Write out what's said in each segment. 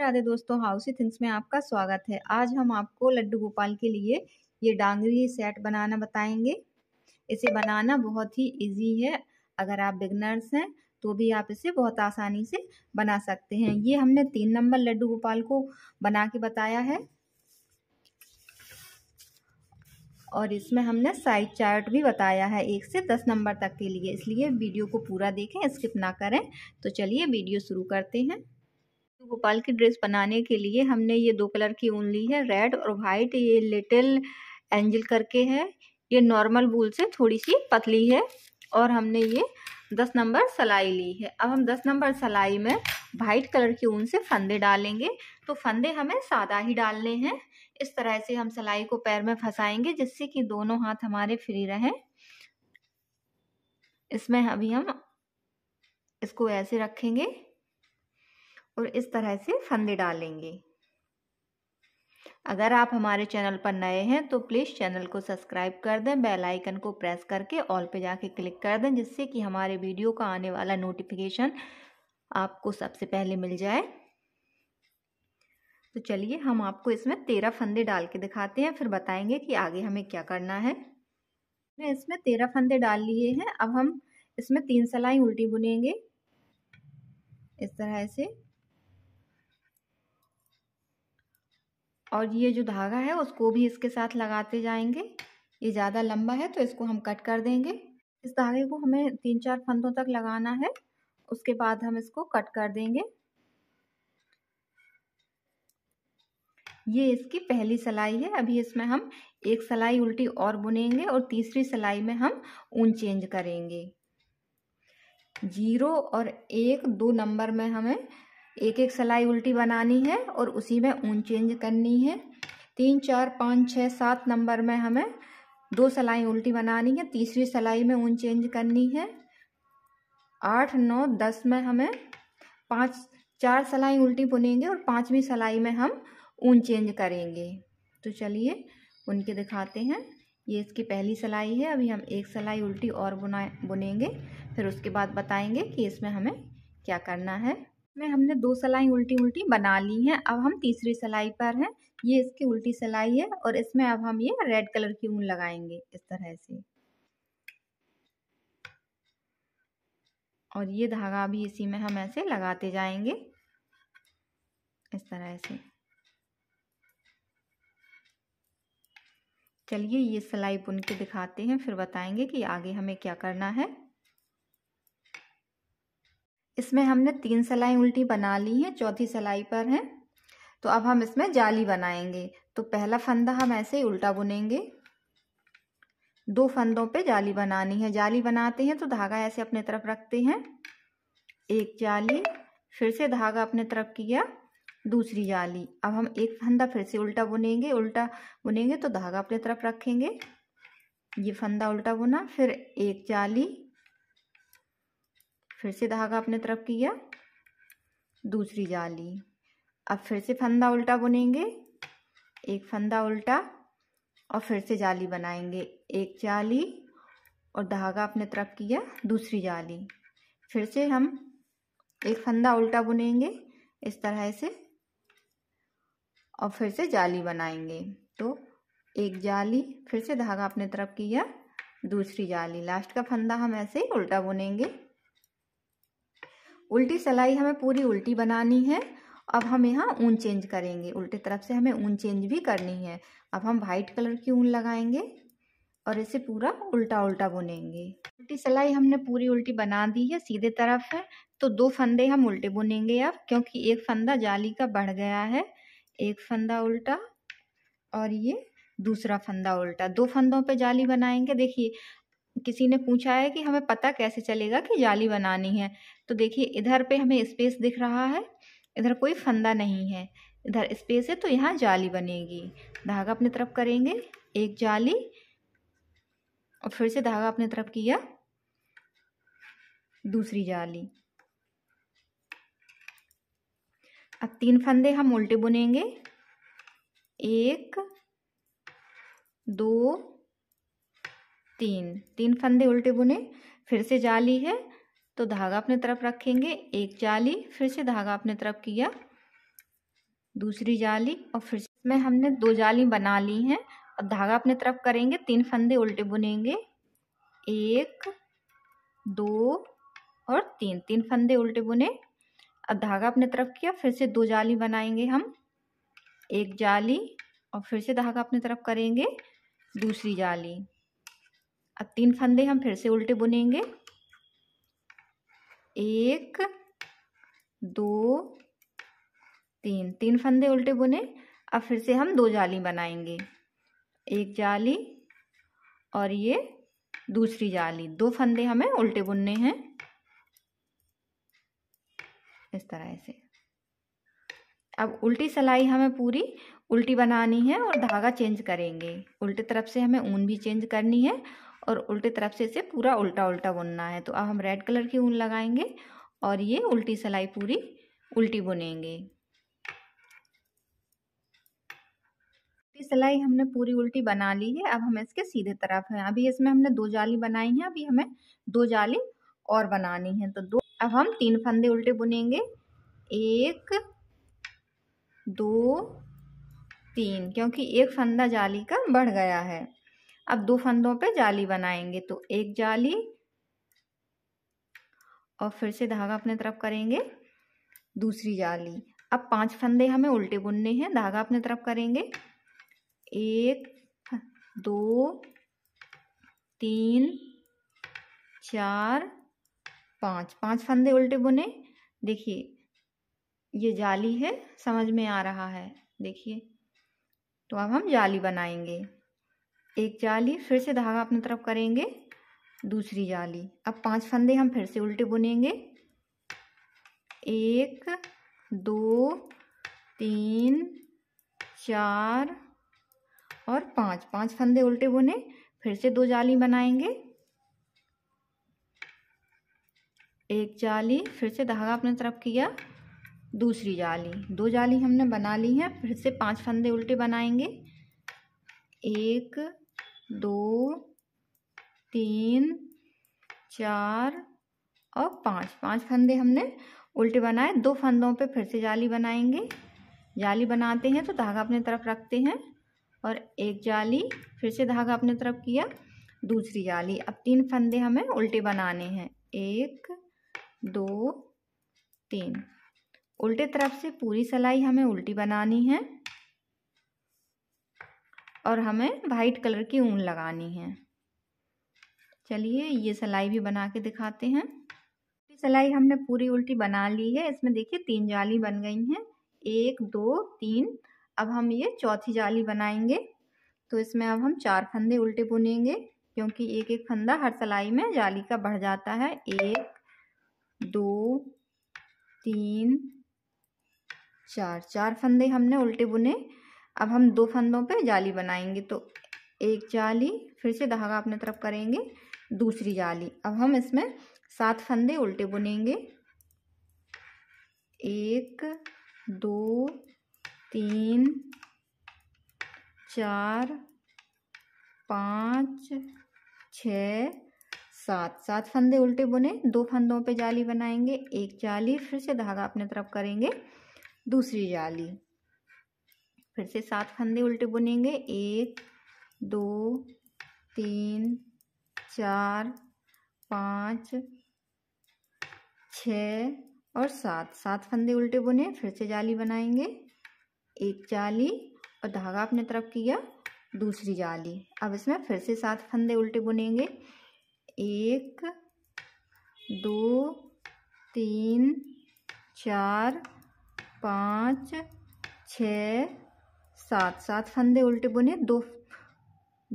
राधे दोस्तों हाउसी थिंग्स में आपका स्वागत है आज हम आपको लड्डू गोपाल के लिए ये डांगरी सेट बनाना बताएंगे इसे बनाना बहुत ही इजी है अगर आप बिगनर्स हैं तो भी आप इसे बहुत आसानी से बना सकते हैं ये हमने तीन नंबर लड्डू गोपाल को बना के बताया है और इसमें हमने साइड चार्ट भी बताया है एक से दस नंबर तक के लिए इसलिए वीडियो को पूरा देखें स्किप ना करें तो चलिए वीडियो शुरू करते हैं भोपाल की ड्रेस बनाने के लिए हमने ये दो कलर की ऊन ली है रेड और वाइट ये लिटिल एंजल करके है ये नॉर्मल वूल से थोड़ी सी पतली है और हमने ये दस नंबर सलाई ली है अब हम दस नंबर सलाई में वाइट कलर की ऊन से फंदे डालेंगे तो फंदे हमें सादा ही डालने हैं इस तरह से हम सलाई को पैर में फंसाएंगे जिससे कि दोनों हाथ हमारे फ्री रहें इसमें अभी हम इसको ऐसे रखेंगे और इस तरह से फंदे डालेंगे अगर आप हमारे चैनल पर नए हैं तो प्लीज़ चैनल को सब्सक्राइब कर दें बेल आइकन को प्रेस करके ऑल पे जाके क्लिक कर दें जिससे कि हमारे वीडियो का आने वाला नोटिफिकेशन आपको सबसे पहले मिल जाए तो चलिए हम आपको इसमें तेरह फंदे डाल के दिखाते हैं फिर बताएंगे कि आगे हमें क्या करना है मैं इसमें तेरह फंदे डाल लिए हैं अब हम इसमें तीन सलाई उल्टी बुनेंगे इस तरह से और ये जो धागा है उसको भी इसके साथ लगाते जाएंगे ये ज़्यादा लंबा है तो इसको हम कट कर देंगे इस धागे को हमें तीन चार फंदों तक लगाना है उसके बाद हम इसको कट कर देंगे ये इसकी पहली सिलाई है अभी इसमें हम एक सिलाई उल्टी और बुनेंगे और तीसरी सिलाई में हम ऊन चेंज करेंगे जीरो और एक दो नंबर में हमें एक एक सलाई उल्टी बनानी है और उसी में ऊन चेंज करनी है तीन चार पाँच छः सात नंबर में हमें दो सलाई उल्टी बनानी है तीसरी सलाई में ऊन चेंज करनी है आठ नौ दस में हमें पाँच चार सलाई उल्टी बुनेंगे और पाँचवीं सलाई में हम ऊन चेंज करेंगे तो चलिए उनके दिखाते हैं ये इसकी पहली सलाई है अभी हम एक सलाई उल्टी और बुना बुनेंगे फिर उसके बाद बताएंगे कि इसमें हमें क्या करना है में हमने दो सलाई उल्टी उल्टी बना ली हैं अब हम तीसरी सिलाई पर हैं ये इसकी उल्टी सिलाई है और इसमें अब हम ये रेड कलर की ऊन लगाएंगे इस तरह से और ये धागा भी इसी में हम ऐसे लगाते जाएंगे इस तरह से चलिए ये सिलाई बुन के दिखाते हैं फिर बताएंगे कि आगे हमें क्या करना है इसमें हमने तीन सलाई उल्टी बना ली है चौथी सलाई पर है तो अब हम इसमें जाली बनाएंगे तो पहला फंदा हम ऐसे ही उल्टा बुनेंगे दो फंदों पे जाली बनानी है जाली बनाते हैं तो धागा ऐसे अपने तरफ रखते हैं एक जाली फिर से धागा अपने तरफ किया दूसरी जाली अब हम एक फंदा फिर से उल्टा बुनेंगे उल्टा बुनेंगे तो धागा अपने तरफ रखेंगे ये फंदा उल्टा बुना फिर एक जाली फिर से धागा अपने तरफ किया दूसरी जाली अब फिर से फंदा उल्टा बुनेंगे एक फंदा उल्टा और फिर से जाली बनाएंगे एक जाली और धागा अपने तरफ किया दूसरी जाली फिर से हम एक फंदा उल्टा बुनेंगे इस तरह से और फिर से जाली बनाएंगे तो एक जाली फिर से धागा अपने तरफ किया दूसरी जाली लास्ट का फंदा हम ऐसे ही उल्टा बुनेंगे उल्टी सिलाई हमें पूरी उल्टी बनानी है अब हम यहाँ ऊन चेंज करेंगे उल्टी तरफ से हमें ऊन चेंज भी करनी है अब हम वाइट कलर की ऊन लगाएंगे और इसे पूरा उल्टा उल्टा बुनेंगे उल्टी सिलाई हमने पूरी उल्टी बना दी है सीधे तरफ है तो दो फंदे हम उल्टे बुनेंगे अब क्योंकि एक फंदा जाली का बढ़ गया है एक फंदा उल्टा और ये दूसरा फंदा उल्टा दो फंदों पे जाली बनाएंगे देखिए किसी ने पूछा है कि हमें पता कैसे चलेगा कि जाली बनानी है तो देखिए इधर पे हमें स्पेस दिख रहा है इधर कोई फंदा नहीं है इधर स्पेस है तो यहाँ जाली बनेगी धागा अपनी तरफ करेंगे एक जाली और फिर से धागा अपनी तरफ किया दूसरी जाली अब तीन फंदे हम उल्टे बुनेंगे एक दो तीन तीन फंदे उल्टे बुने फिर से जाली है तो धागा अपने तरफ रखेंगे एक जाली फिर से धागा अपने तरफ किया दूसरी जाली और फिर मैं हमने दो जाली बना ली हैं और धागा अपने तरफ करेंगे तीन फंदे उल्टे बुनेंगे एक दो और तीन तीन फंदे उल्टे बुने और धागा अपने तरफ किया फिर से दो जाली बनाएंगे हम एक जाली और फिर से धागा अपने तरफ करेंगे दूसरी जाली अब तीन फंदे हम फिर से उल्टे बुनेंगे एक दो तीन तीन फंदे उल्टे बुने अब फिर से हम दो जाली बनाएंगे एक जाली और ये दूसरी जाली दो फंदे हमें उल्टे बुनने हैं इस तरह से अब उल्टी सिलाई हमें पूरी उल्टी बनानी है और धागा चेंज करेंगे उल्टी तरफ से हमें ऊन भी चेंज करनी है और उल्टी तरफ से इसे पूरा उल्टा उल्टा बुनना है तो अब हम रेड कलर की ऊन लगाएंगे और ये उल्टी सिलाई पूरी उल्टी बुनेंगे उल्टी सिलाई हमने पूरी उल्टी बना ली है अब हम इसके सीधे तरफ हैं अभी इसमें हमने दो जाली बनाई है अभी हमें दो जाली और बनानी है तो दो अब हम तीन फंदे उल्टे बुनेंगे एक दो तीन क्योंकि एक फंदा जाली का बढ़ गया है अब दो फंदों पे जाली बनाएंगे तो एक जाली और फिर से धागा अपने तरफ करेंगे दूसरी जाली अब पांच फंदे हमें उल्टे बुनने हैं धागा अपने तरफ करेंगे एक दो तीन चार पाँच पाँच फंदे उल्टे बुने देखिए ये जाली है समझ में आ रहा है देखिए तो अब हम जाली बनाएंगे एक जाली फिर से धागा अपनी तरफ करेंगे दूसरी जाली अब पांच फंदे हम फिर से उल्टे बुनेंगे एक दो तीन चार और पांच पांच फंदे उल्टे बुने फिर से दो जाली बनाएंगे एक जाली फिर से धागा अपने तरफ किया दूसरी जाली दो जाली हमने बना ली है फिर से पांच फंदे उल्टे बनाएंगे एक दो तीन चार और पाँच पांच फंदे हमने उल्टे बनाए दो फंदों पे फिर से जाली बनाएंगे जाली बनाते हैं तो धागा अपने तरफ रखते हैं और एक जाली फिर से धागा अपने तरफ किया दूसरी जाली अब तीन फंदे हमें उल्टे बनाने हैं एक दो तीन उल्टे तरफ से पूरी सलाई हमें उल्टी बनानी है और हमें वाइट कलर की ऊन लगानी है चलिए ये सिलाई भी बना के दिखाते हैं सिलाई हमने पूरी उल्टी बना ली है इसमें देखिए तीन जाली बन गई हैं एक दो तीन अब हम ये चौथी जाली बनाएंगे तो इसमें अब हम चार फंदे उल्टे बुनेंगे क्योंकि एक एक फंदा हर सिलाई में जाली का बढ़ जाता है एक दो तीन चार चार फंदे हमने उल्टे बुने अब हम दो फंदों पे जाली बनाएंगे तो एक जाली फिर से धागा अपने तरफ करेंगे दूसरी जाली अब हम इसमें सात फंदे उल्टे बुनेंगे एक दो तीन चार पाँच छ सात सात फंदे उल्टे बुने दो फंदों पे जाली बनाएंगे एक जाली फिर से धागा अपने तरफ करेंगे दूसरी जाली फिर से सात फंदे उल्टे बुनेंगे एक दो तीन चार पाँच छ और सात सात फंदे उल्टे बुने फिर से जाली बनाएंगे एक जाली और धागा अपने तरफ किया दूसरी जाली अब इसमें फिर से सात फंदे उल्टे बुनेंगे एक दो तीन चार पाँच छ सात सात फंदे उल्टे बुने दो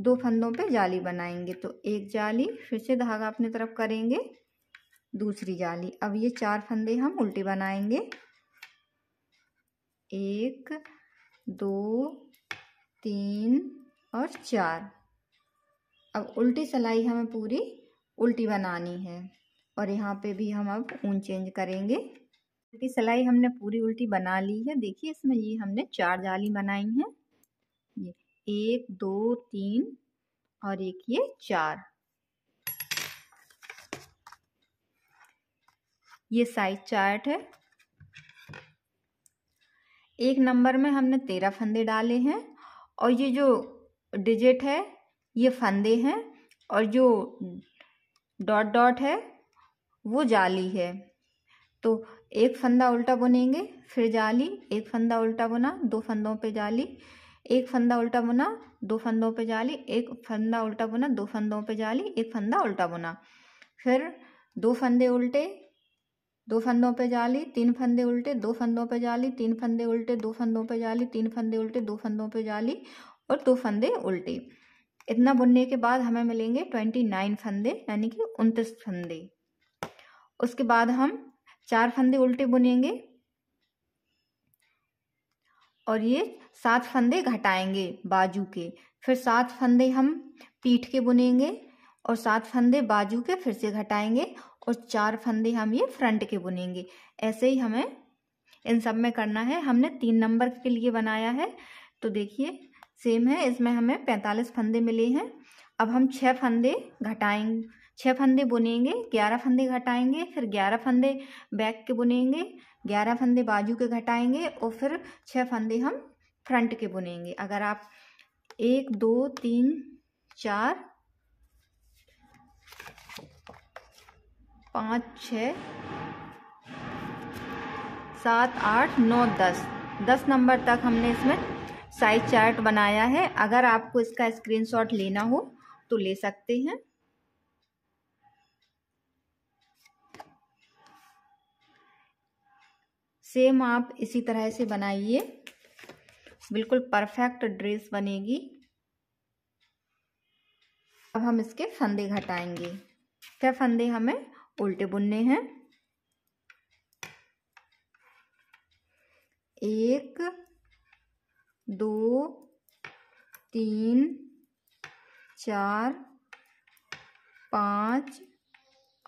दो फंदों पे जाली बनाएंगे तो एक जाली फिर से धागा अपने तरफ करेंगे दूसरी जाली अब ये चार फंदे हम उल्टे बनाएंगे एक दो तीन और चार अब उल्टी सलाई हमें पूरी उल्टी बनानी है और यहाँ पे भी हम अब ऊन चेंज करेंगे उल्टी सिलाई हमने पूरी उल्टी बना ली है देखिए इसमें ये हमने चार जाली बनाई हैं ये एक दो तीन और एक ये चार ये साइज चार्ट है एक नंबर में हमने तेरह फंदे डाले हैं और ये जो डिजिट है ये फंदे हैं और जो डॉट डॉट है वो जाली है तो एक फंदा उल्टा बुनेंगे फिर जाली एक फंदा उल्टा बुना दो फंदों पे जाली एक फंदा उल्टा बुना दो फंदों पे जाली एक फंदा उल्टा बुना दो फंदों पे जाली एक फंदा उल्टा बुना फिर दो फंदे उल्टे दो फंदों पे जाली तीन फंदे उल्टे दो फंदों पे जाली तीन फंदे उल्टे दो फंदों पे जाली तीन फंदे उल्टे दो फंदों पे जाली और दो फंदे उल्टे इतना बुनने के बाद हमें मिलेंगे ट्वेंटी नाइन फंदे यानी कि उनतीस फंदे उसके बाद हम चार फंदे उल्टे बुनेंगे और ये सात फंदे घटाएंगे बाजू के फिर सात फंदे हम पीठ के बुनेंगे और सात फंदे बाजू के फिर से घटाएंगे और चार फंदे हम ये फ्रंट के बुनेंगे ऐसे ही हमें इन सब में करना है हमने तीन नंबर के लिए बनाया है तो देखिए सेम है इसमें हमें पैंतालीस फंदे मिले हैं अब हम छः फंदे घटाएंगे छः फंदे बुनेंगे ग्यारह फंदे घटाएंगे फिर ग्यारह फंदे बैक के बुनेंगे ग्यारह फंदे बाजू के घटाएंगे और फिर छः फंदे हम फ्रंट के बुनेंगे अगर आप एक दो तीन चार पाँच छ सात आठ नौ दस दस नंबर तक हमने इसमें साइज चार्ट बनाया है अगर आपको इसका स्क्रीनशॉट लेना हो तो ले सकते हैं सेम आप इसी तरह से बनाइए बिल्कुल परफेक्ट ड्रेस बनेगी अब हम इसके फंदे घटाएंगे क्या फंदे हमें उल्टे बुनने हैं एक दो तीन चार पाँच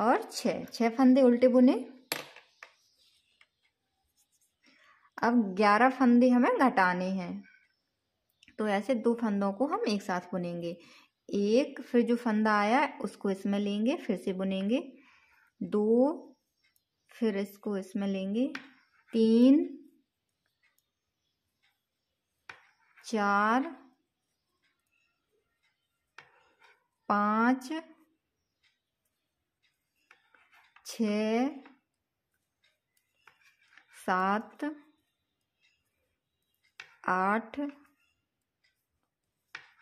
और छः छः फंदे उल्टे बुने अब ग्यारह फंदे हमें घटाने हैं तो ऐसे दो फंदों को हम एक साथ बुनेंगे एक फिर जो फंदा आया उसको इसमें लेंगे फिर से बुनेंगे दो फिर इसको इसमें लेंगे तीन चार पाँच छ सात आठ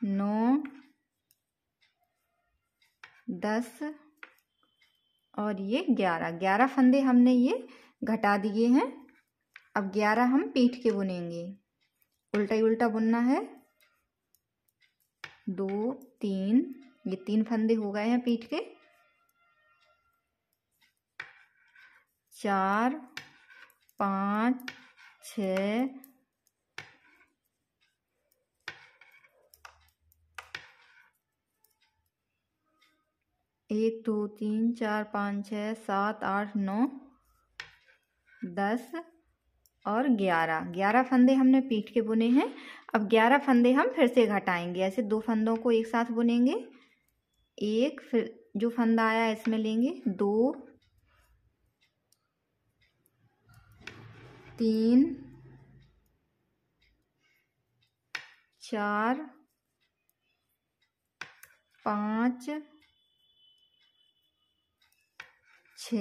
नौ दस और ये ग्यारह ग्यारह फंदे हमने ये घटा दिए हैं अब ग्यारह हम पीठ के बुनेंगे उल्टा ही उल्टा बुनना है दो तीन ये तीन फंदे हो गए हैं पीठ के चार पाँच छ एक दो तीन चार पाँच छः सात आठ नौ दस और ग्यारह ग्यारह फंदे हमने पीठ के बुने हैं अब ग्यारह फंदे हम फिर से घटाएंगे ऐसे दो फंदों को एक साथ बुनेंगे एक फिर जो फंदा आया इसमें लेंगे दो तीन चार पाँच छ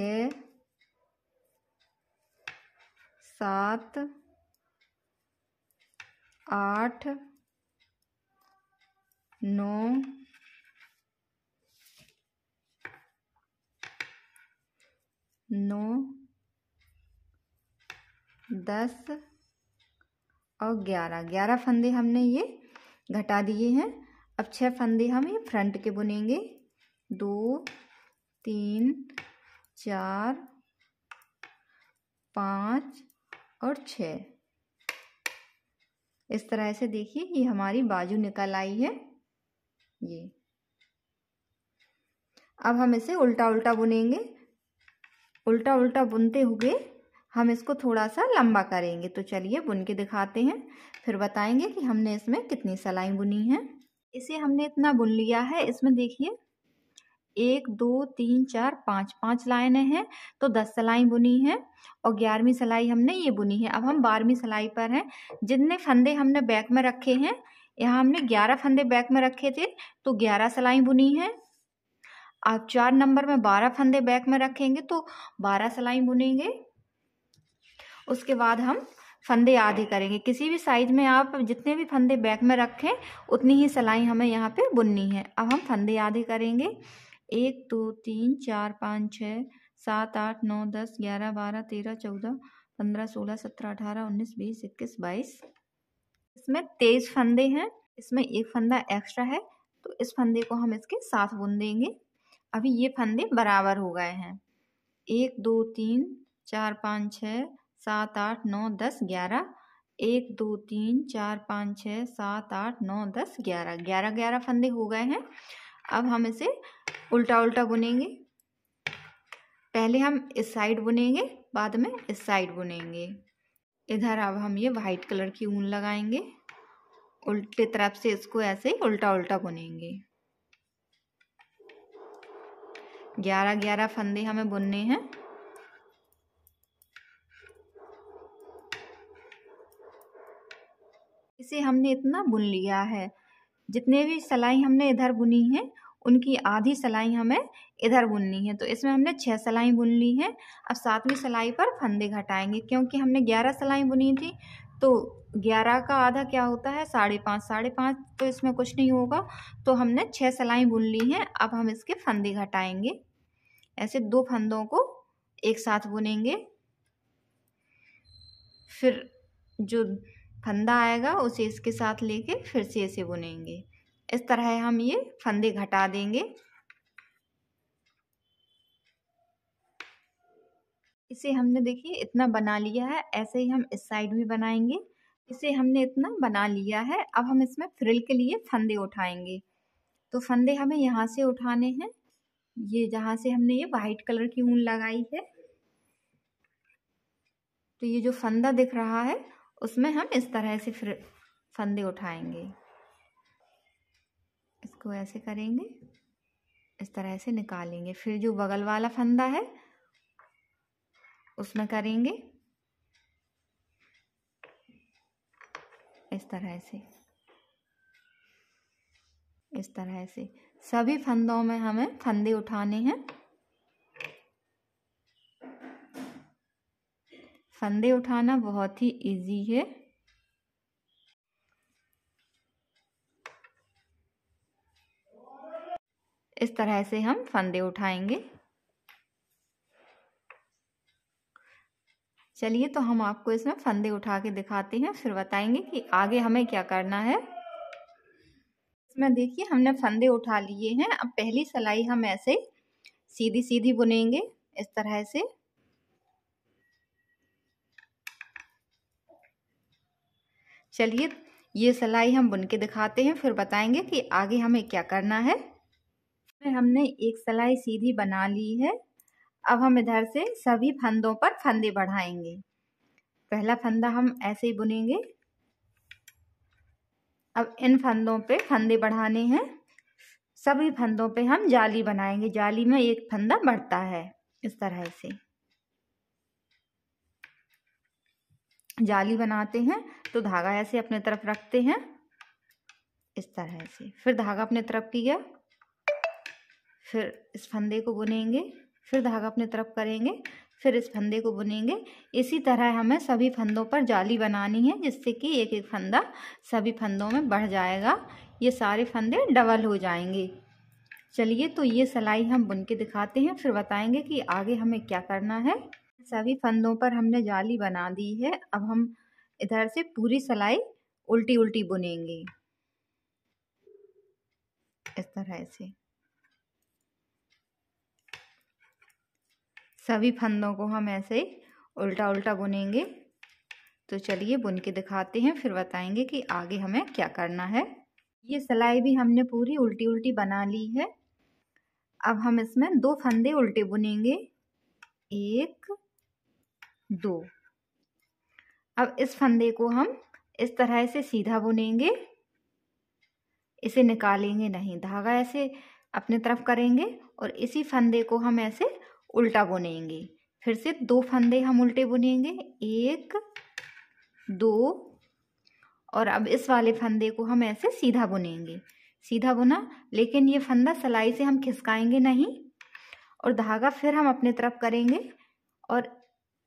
सात आठ नौ नौ दस और ग्यारह ग्यारह फंदे हमने ये घटा दिए हैं अब छह फंदे हम ये फ्रंट के बुनेंगे दो तीन चार पाँच और छ इस तरह से देखिए ये हमारी बाजू निकल आई है ये अब हम इसे उल्टा उल्टा बुनेंगे उल्टा उल्टा बुनते हुए हम इसको थोड़ा सा लंबा करेंगे तो चलिए बुन के दिखाते हैं फिर बताएंगे कि हमने इसमें कितनी सलाई बुनी है इसे हमने इतना बुन लिया है इसमें देखिए एक दो तीन चार पाँच पाँच लाइनें हैं तो दस सलाई बुनी हैं और ग्यारहवीं सिलाई हमने ये बुनी है अब हम बारहवीं सिलाई पर हैं जितने फंदे हमने बैक में रखे हैं यहाँ हमने ग्यारह फंदे बैक में रखे थे तो ग्यारह सलाई बुनी हैं आप चार नंबर में बारह फंदे बैक में रखेंगे तो बारह सलाई बुनेंगे उसके बाद हम फंदे आधे करेंगे किसी भी साइज में आप जितने भी फंदे बैक में रखें उतनी ही सलाई हमें यहाँ पे बुननी है अब हम फंदे आधे करेंगे एक दो तीन चार पाँच छः सात आठ नौ दस ग्यारह बारह तेरह चौदह पंद्रह सोलह सत्रह अठारह उन्नीस बीस इक्कीस बाईस इसमें तेईस फंदे हैं इसमें एक फंदा एक्स्ट्रा है तो इस फंदे को हम इसके साथ बुन देंगे अभी ये फंदे बराबर हो गए हैं एक दो तीन चार पाँच छः सात आठ नौ दस ग्यारह एक दो तीन चार पाँच छः सात आठ नौ दस ग्यारह ग्यारह ग्यारह फंदे हो गए हैं अब हम इसे उल्टा उल्टा बुनेंगे पहले हम इस साइड बुनेंगे बाद में इस साइड बुनेंगे इधर अब हम ये वाइट कलर की ऊन लगाएंगे उल्टे तरफ से इसको ऐसे ही उल्टा उल्टा बुनेंगे ग्यारह ग्यारह फंदे हमें बुनने हैं इसे हमने इतना बुन लिया है जितने भी सलाई हमने इधर बुनी है उनकी आधी सिलाई हमें इधर बुननी है तो इसमें हमने छः सिलाई बुन ली हैं अब सातवीं सिलाई पर फंदे घटाएंगे क्योंकि हमने ग्यारह सिलाई बुनी थी तो ग्यारह का आधा क्या होता है साढ़े पाँच साढ़े पाँच तो इसमें कुछ नहीं होगा तो हमने छः सलाई बुन ली हैं अब हम इसके फंदे घटाएंगे ऐसे दो फंदों को एक साथ बुनेंगे फिर जो फंदा आएगा उसे इसके साथ लेके फिर से इसे बुनेंगे इस तरह हम ये फंदे घटा देंगे इसे हमने देखिए इतना बना लिया है ऐसे ही हम इस साइड भी बनाएंगे इसे हमने इतना बना लिया है अब हम इसमें फ्रिल के लिए फंदे उठाएंगे तो फंदे हमें यहाँ से उठाने हैं ये जहाँ से हमने ये वाइट कलर की ऊन लगाई है तो ये जो फंदा दिख रहा है उसमें हम इस तरह से फिर फंदे उठाएंगे इसको ऐसे करेंगे इस तरह से निकालेंगे फिर जो बगल वाला फंदा है उसमें करेंगे इस तरह से इस तरह से सभी फंदों में हमें फंदे उठाने हैं फंदे उठाना बहुत ही इजी है इस तरह से हम फंदे उठाएंगे चलिए तो हम आपको इसमें फंदे उठा के दिखाते हैं फिर बताएंगे कि आगे हमें क्या करना है इसमें देखिए हमने फंदे उठा लिए हैं अब पहली सलाई हम ऐसे सीधी सीधी बुनेंगे इस तरह से चलिए ये सिलाई हम बुन के दिखाते हैं फिर बताएंगे कि आगे हमें क्या करना है हमने एक सिलाई सीधी बना ली है अब हम इधर से सभी फंदों पर फंदे बढ़ाएंगे पहला फंदा हम ऐसे ही बुनेंगे अब इन फंदों पे फंदे बढ़ाने हैं सभी फंदों पे हम जाली बनाएंगे जाली में एक फंदा बढ़ता है इस तरह से जाली बनाते हैं तो धागा ऐसे अपने तरफ रखते हैं इस तरह से फिर धागा अपने तरफ किया फिर इस फंदे को बुनेंगे फिर धागा अपने तरफ करेंगे फिर इस फंदे को बुनेंगे इसी तरह हमें सभी फंदों पर जाली बनानी है जिससे कि एक एक फंदा सभी फंदों में बढ़ जाएगा ये सारे फंदे डबल हो जाएंगे चलिए तो ये सिलाई हम बुन के दिखाते हैं फिर बताएंगे कि आगे हमें क्या करना है सभी फंदों पर हमने जाली बना दी है अब हम इधर से पूरी सिलाई उल्टी उल्टी बुनेंगे इस तरह से सभी फंदों को हम ऐसे ही उल्टा उल्टा बुनेंगे तो चलिए बुन के दिखाते हैं फिर बताएंगे कि आगे हमें क्या करना है ये सिलाई भी हमने पूरी उल्टी उल्टी बना ली है अब हम इसमें दो फंदे उल्टे बुनेंगे एक दो अब इस फंदे को हम इस तरह से सीधा बुनेंगे इसे निकालेंगे नहीं धागा ऐसे अपने तरफ करेंगे और इसी फंदे को हम ऐसे उल्टा बुनेंगे फिर से दो फंदे हम उल्टे बुनेंगे एक दो और अब इस वाले फंदे को हम ऐसे सीधा बुनेंगे सीधा बुना लेकिन ये फंदा सिलाई से हम खिसकाएंगे नहीं और धागा फिर हम अपने तरफ करेंगे और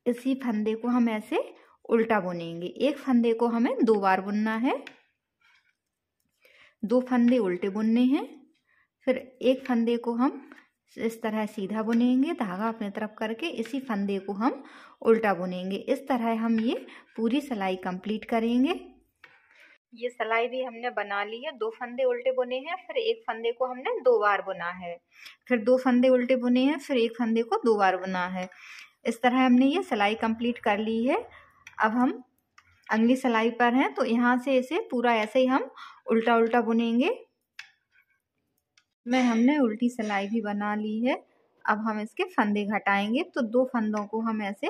इसी फंदे को हम ऐसे उल्टा बुनेंगे एक फंदे को हमें दो बार बुनना है दो फंदे उल्टे बुनने हैं फिर एक फंदे को हम इस तरह सीधा बुनेंगे धागा अपने तरफ करके इसी फंदे को हम उल्टा बुनेंगे इस तरह हम ये पूरी सिलाई कंप्लीट करेंगे ये सिलाई भी हमने बना ली है दो फंदे उल्टे बुने हैं फिर एक फंदे को हमने दो बार बुना है फिर दो फंदे उल्टे बुने हैं फिर एक फंदे को दो बार बुना है इस तरह हमने ये सिलाई कंप्लीट कर ली है अब हम अगली सिलाई पर हैं तो यहाँ से इसे पूरा ऐसे ही हम उल्टा उल्टा बुनेंगे में हमने उल्टी सिलाई भी बना ली है अब हम इसके फंदे घटाएंगे तो दो फंदों को हम ऐसे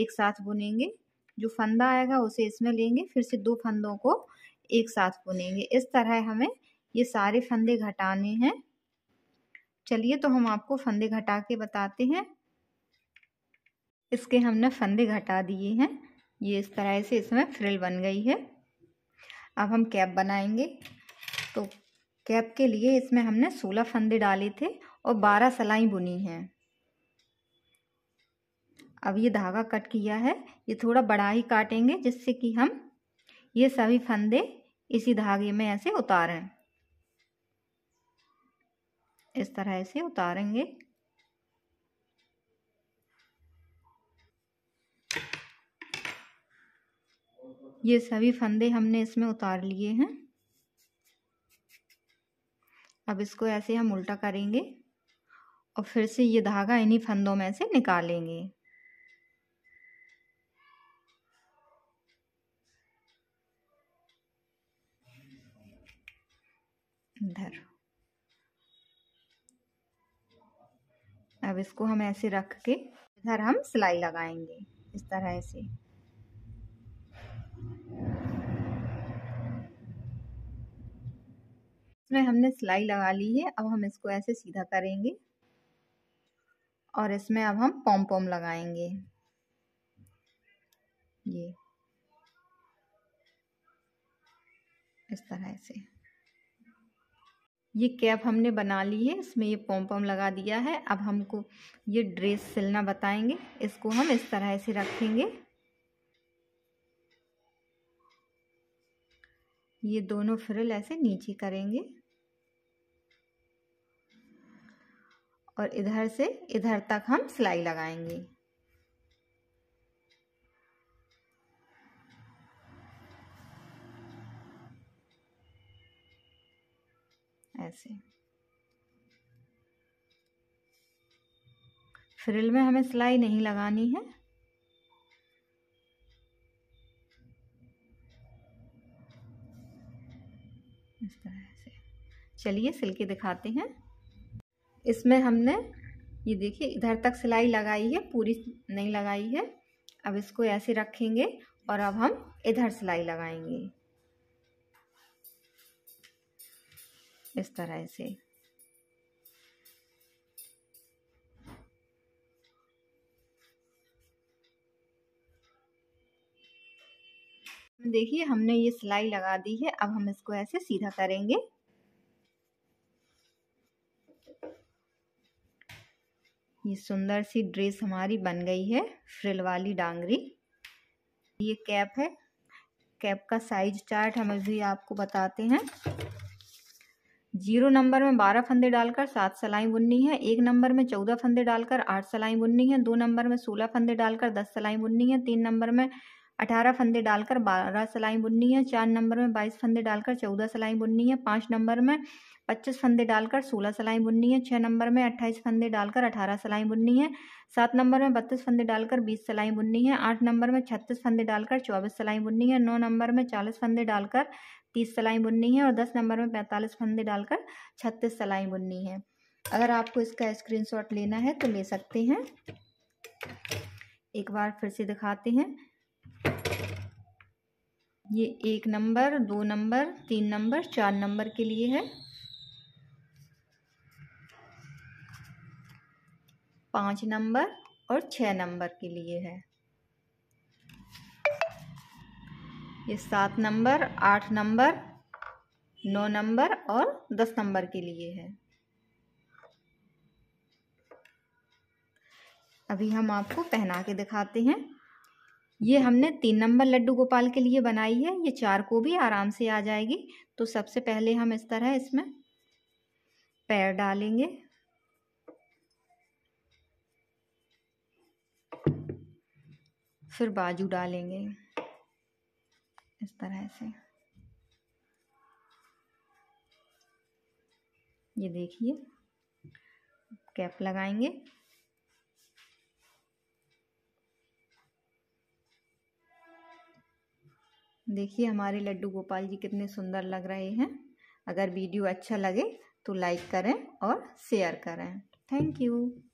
एक साथ बुनेंगे जो फंदा आएगा उसे इसमें लेंगे फिर से दो फंदों को एक साथ बुनेंगे इस तरह हमें ये सारे फंदे घटाने हैं चलिए तो हम आपको फंदे घटा के बताते हैं इसके हमने फंदे घटा दिए हैं ये इस तरह से इसमें फ्रिल बन गई है अब हम कैप बनाएंगे तो कैप के लिए इसमें हमने सोलह फंदे डाले थे और बारह सलाई बुनी हैं अब ये धागा कट किया है ये थोड़ा बड़ा ही काटेंगे जिससे कि हम ये सभी फंदे इसी धागे में ऐसे उतारें इस तरह से उतारेंगे ये सभी फंदे हमने इसमें उतार लिए हैं अब इसको ऐसे हम उल्टा करेंगे और फिर से ये धागा इन्हीं फंदों में से निकालेंगे इधर अब इसको हम ऐसे रख के इधर हम सिलाई लगाएंगे इस तरह से इसमें हमने सिलाई लगा ली है अब हम इसको ऐसे सीधा करेंगे और इसमें अब हम पॉम पॉम लगाएंगे ये इस तरह से ये कैप हमने बना ली है इसमें ये पॉम पॉम लगा दिया है अब हमको ये ड्रेस सिलना बताएंगे इसको हम इस तरह से रखेंगे ये दोनों फ्रिल ऐसे नीचे करेंगे और इधर से इधर तक हम सिलाई लगाएंगे ऐसे फ्रिल में हमें सिलाई नहीं लगानी है इस तरह से चलिए सिल के दिखाते हैं इसमें हमने ये देखिए इधर तक सिलाई लगाई है पूरी नहीं लगाई है अब इसको ऐसे रखेंगे और अब हम इधर सिलाई लगाएंगे इस तरह से देखिए हमने ये सिलाई लगा दी है अब हम इसको ऐसे सीधा करेंगे ये सुंदर सी ड्रेस हमारी बन गई है फ्रिल वाली डांगरी ये कैप है कैप का साइज चार्ट हम अभी आपको बताते हैं जीरो नंबर में बारह फंदे डालकर सात सलाई बुननी है एक नंबर में चौदह फंदे डालकर आठ सलाई बुननी है दो नंबर में सोलह फंदे डालकर दस सलाई बुननी है तीन नंबर में अठारह फंदे डालकर बारह सलाई बुननी है चार नंबर में बाईस फंदे डालकर चौदह सलाई बुननी है पाँच नंबर में पच्चीस फंदे डालकर सोलह सलाई बुननी है छः नंबर में अट्ठाईस फंदे डालकर अठारह सलाई बुननी है सात नंबर में बत्तीस फंदे डालकर बीस सिलाई बुननी है आठ नंबर में छत्तीस फंदे डालकर चौबीस सलाई बुननी है नौ नंबर में चालीस फंदे डालकर तीस सलाई बुननी है और दस नंबर में पैंतालीस फंदे डालकर छत्तीस सलाई बुननी है अगर आपको इसका स्क्रीनशॉट लेना है तो ले सकते हैं एक बार फिर से दिखाते हैं ये एक नंबर दो नंबर तीन नंबर चार नंबर के लिए है पाँच नंबर और छः नंबर के लिए है ये सात नंबर आठ नंबर नौ नंबर और दस नंबर के लिए है अभी हम आपको पहना के दिखाते हैं ये हमने तीन नंबर लड्डू गोपाल के लिए बनाई है ये चार को भी आराम से आ जाएगी तो सबसे पहले हम इस तरह इसमें पैर डालेंगे फिर बाजू डालेंगे इस तरह से ये देखिए कैप लगाएंगे देखिए हमारे लड्डू गोपाल जी कितने सुंदर लग रहे हैं अगर वीडियो अच्छा लगे तो लाइक करें और शेयर करें थैंक यू